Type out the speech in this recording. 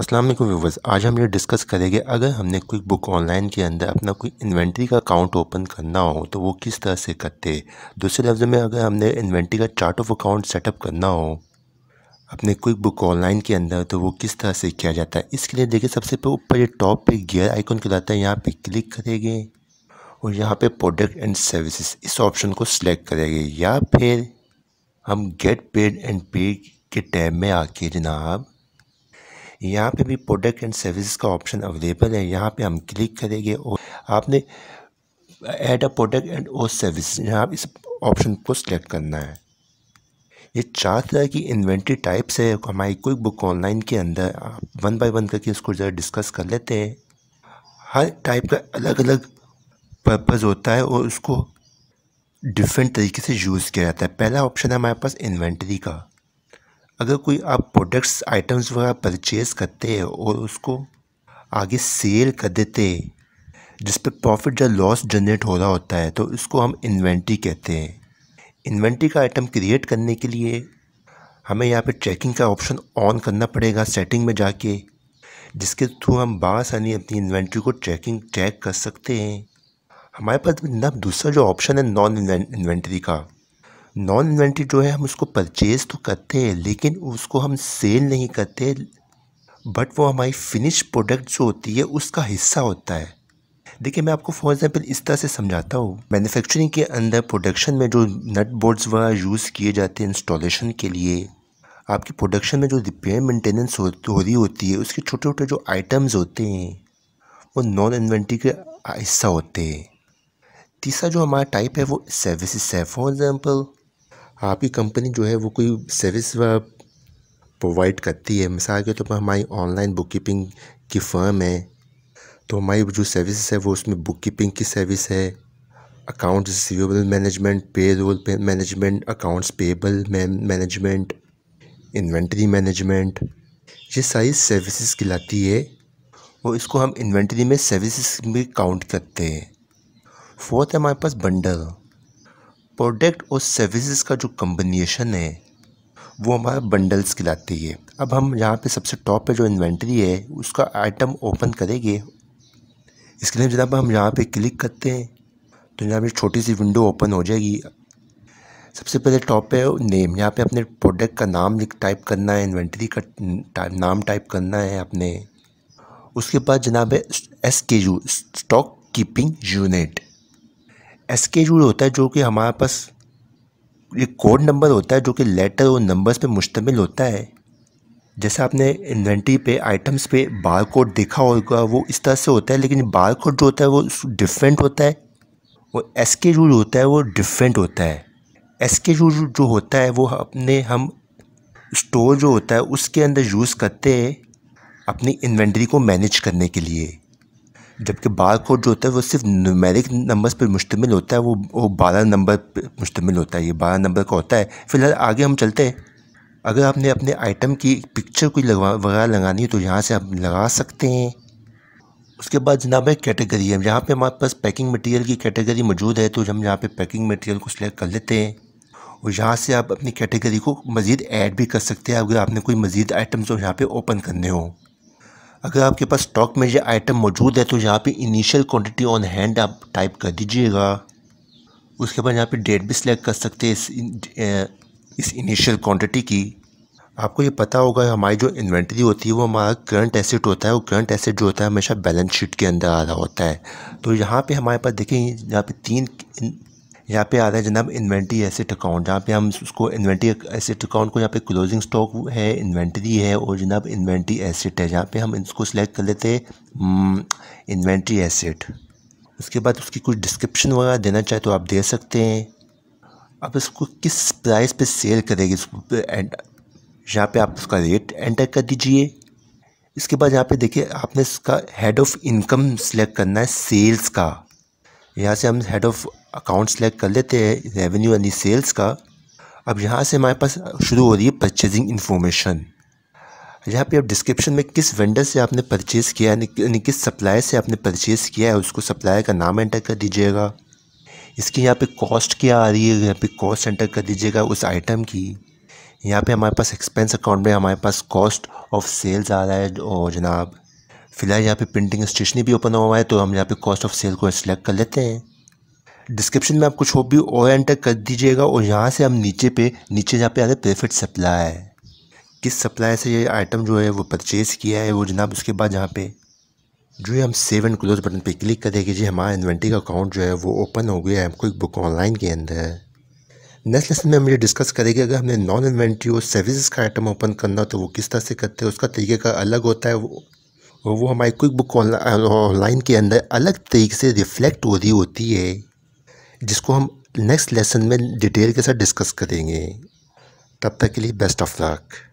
अस्सलाम वालेकुम व्यूवर्स आज हम ये डिस्कस करेंगे अगर हमने कोई बुक ऑनलाइन के अंदर अपना कोई इन्वेंट्री का अकाउंट ओपन करना हो तो वो किस तरह से करते दूसरे लफ्ज़ में अगर हमने इन्वेंट्री का चार्ट ऑफ अकाउंट सेटअप करना हो अपने कोई बुक ऑनलाइन के अंदर तो वो किस तरह से किया जाता है इसके लिए देखिए सबसे पहले ऊपर ये टॉप पे गियर आइकॉन कहलाता है यहाँ पे क्लिक करेंगे और यहाँ पे प्रोडक्ट एंड सर्विसेज इस ऑप्शन को सिलेक्ट करेंगे या फिर हम गेट पेड एंड पे के टैब में आके जनाब यहाँ पे भी प्रोडक्ट एंड सर्विस का ऑप्शन अवेलेबल है यहाँ पे हम क्लिक करेंगे और आपने add a product and or service यहाँ इस ऑप्शन को सिलेक्ट करना है ये चार तरह की इन्वेंट्री टाइप्स है हमारी क्विक बुक ऑनलाइन के अंदर आप वन बाई वन करके इसको ज़रा डिस्कस कर लेते हैं हर टाइप का अलग अलग पर्पज़ होता है और उसको डिफरेंट तरीके से यूज़ किया जाता है पहला ऑप्शन है हमारे पास इन्वेंट्री का अगर कोई आप प्रोडक्ट्स आइटम्स वगैरह परचेज़ करते हैं और उसको आगे सेल कर देते जिस पर प्रॉफिट या लॉस जनरेट हो रहा होता है तो उसको हम इन्वेंट्री कहते हैं इन्वेंट्री का आइटम क्रिएट करने के लिए हमें यहाँ पे ट्रैकिंग का ऑप्शन ऑन करना पड़ेगा सेटिंग में जाके जिसके थ्रू हम बासानी अपनी इन्वेंट्री को ट्रैकिंग ट्रैक कर सकते हैं हमारे पास ना दूसरा जो ऑप्शन है नॉन इन्वेंट्री का नॉन इन्वेंट्री जो है हम उसको परचेज तो करते हैं लेकिन उसको हम सेल नहीं करते बट वो हमारी फिनिश प्रोडक्ट जो होती है उसका हिस्सा होता है देखिए मैं आपको फॉर एग्जांपल इस तरह से समझाता हूँ मैन्युफैक्चरिंग के अंदर प्रोडक्शन में जो नट बोर्ड्स वगैरह यूज़ किए जाते हैं इंस्टॉलेशन के लिए आपकी प्रोडक्शन में जो रिपेयर मेंटेनेंस हो, हो रही होती है उसके छोटे छोटे जो आइटम्स होते हैं वो नॉन इन्वेंट्री के हिस्सा होते हैं तीसरा जो हमारा टाइप है वो सर्विसेज है फॉर एग्ज़ाम्पल आपकी कंपनी जो है वो कोई सर्विस प्रोवाइड करती है मिसाल के तौर तो पर हमारी ऑनलाइन बुक कीपिंग की फर्म है तो हमारी जो सर्विस है वो उसमें बुक कीपिंग की सर्विस है accounts receivable management payroll pay management accounts payable management inventory management ये सारी सर्विसेज कहलाती है और इसको हम इन्वेंट्री में सर्विसेज में काउंट करते हैं फोर्थ है हमारे पास बंडल प्रोडक्ट और सर्विसेज का जो कम्बिनेशन है वो हमारा बंडल्स खिलाती है अब हम यहाँ पे सबसे टॉप पे जो इन्वेंट्री है उसका आइटम ओपन करेंगे इसके लिए जनाब हम यहाँ पे क्लिक करते हैं तो यहाँ पे छोटी सी विंडो ओपन हो जाएगी सबसे पहले टॉप पे नेम यहाँ पे अपने प्रोडक्ट का नाम लिख टाइप करना है इन्वेंट्री का टाइप, नाम टाइप करना है अपने उसके बाद जनाब है S K U stock keeping unit S के रूल होता है जो कि हमारे पास ये कोड नंबर होता है जो कि लेटर और नंबर्स पे मुश्तमिल होता है जैसे आपने इन्वेंट्री पे आइटम्स पे बार कोड देखा होगा वो इस तरह से होता है लेकिन बार कोड जो होता है वो डिफरेंट होता है और एस के जूल होता है वो डिफरेंट होता है एस के जूल जो होता है वो अपने हम स्टोर जो होता है उसके अंदर यूज़ करते हैं अपनी इन्वेंट्री को मैनेज करने के लिए जबकि बार कोड जो होता है वो सिर्फ नुमेरिक नंबर्स पर मुश्तमिल होता है वो वो बारह नंबर पर मुश्तमिल होता है ये बारह नंबर का होता है फ़िलहाल आगे हम चलते हैं अगर आपने अपने आइटम की पिक्चर कोई लगवा वगैरह लगानी है तो यहाँ से आप लगा सकते हैं उसके बाद जनाब है कैटेगरी है यहाँ पे हमारे पास पैकिंग मटेरियल की कैटेगरी मौजूद है तो हम यहाँ पे पैकिंग मटेरियल को सिलेक्ट कर लेते हैं और यहाँ से आप अपनी कैटेगरी को मज़ीद ऐड भी कर सकते हैं अगर आपने कोई मज़ीद आइटम्स जो यहाँ पे ओपन करने हों अगर आपके पास स्टॉक में ये आइटम मौजूद है तो यहाँ पे इनिशियल क्वांटिटी ऑन हैंड आप टाइप कर दीजिएगा उसके बाद यहाँ पे डेट भी सिलेक्ट कर सकते हैं इस इस इनिशियल क्वांटिटी की आपको ये पता होगा हमारी जो इन्वेंट्री होती है वो हमारा करंट एसेट होता है वो करंट एसेट जो होता है हमेशा बैलेंस शीट के अंदर आ रहा होता है तो यहाँ पे हमारे पास देखें यहाँ पे तीन यहाँ पे आ रहा है जनाब इन्वेंट्री एसेट अकाउंट जहाँ पे हम उसको इन्वेंट्री एसेट अकाउंट को यहाँ पे क्लोजिंग स्टॉक है इन्वेंट्री है और जनाब इन्वेंट्री एसेट है जहाँ पे हम इसको सिलेक्ट कर लेते हैं हम्म, इन्वेंट्री एसेट उसके बाद उसकी कुछ डिस्क्रिप्शन वगैरह देना चाहे तो आप दे सकते हैं अब इसको किस प्राइस पर सेल करेगी इसको एंड यहाँ पर आप उसका रेट एंटर कर दीजिए इसके बाद यहाँ पे देखिए आपने इसका हेड ऑफ़ इनकम सेलेक्ट करना है सेल्स का यहाँ से हम हेड ऑफ़ अकाउंट सेलेक्ट कर लेते हैं रेवेन्यू यानी सेल्स का अब यहाँ से हमारे पास शुरू हो रही है परचेजिंग इन्फॉर्मेशन यहाँ पे आप डिस्क्रिप्शन में किस वेंडर से आपने परचेज़ किया यानी किस सप्लायर से आपने परचेज़ किया है उसको सप्लायर का नाम एंटर कर दीजिएगा इसकी यहाँ पे कॉस्ट क्या आ रही है यहाँ पे कॉस्ट एंटर कर दीजिएगा उस आइटम की यहाँ पे हमारे पास एक्सपेंस अकाउंट में हमारे पास कॉस्ट ऑफ सेल्स आ रहा है और जनाब फ़िलहाल यहाँ पे प्रिंटिंग स्टेशनरी भी ओपन हुआ है तो हम यहाँ पे कॉस्ट ऑफ सेल को सिलेक्ट कर लेते हैं डिस्क्रिप्शन में आप कुछ होप भी और एंटर कर दीजिएगा और यहाँ से हम नीचे पे नीचे जहाँ पे आ है प्रेफिट सप्लाई किस सप्लाई से ये आइटम जो है वो परचेज़ किया है वो जनाब उसके बाद यहाँ पे जो है हम सेव एंड क्लोज बटन पे क्लिक करेंगे जी हमारा इन्वेंट्री का अकाउंट जो है वो ओपन हो गया है क्विक बुक ऑनलाइन के अंदर नेक्स्ट लेसन में हम ये डिस्कस करेंगे अगर हमने नॉन इन्वेंट्री और सर्विसेज का आइटम ओपन करना तो वो किस तरह से करते हैं उसका तरीके का अलग होता है वो और वो हमारी क्विक बुक ऑनलाइन के अंदर अलग तरीके से रिफ्लेक्ट हो रही होती है जिसको हम नेक्स्ट लेसन में डिटेल के साथ डिस्कस करेंगे तब तक के लिए बेस्ट ऑफ लक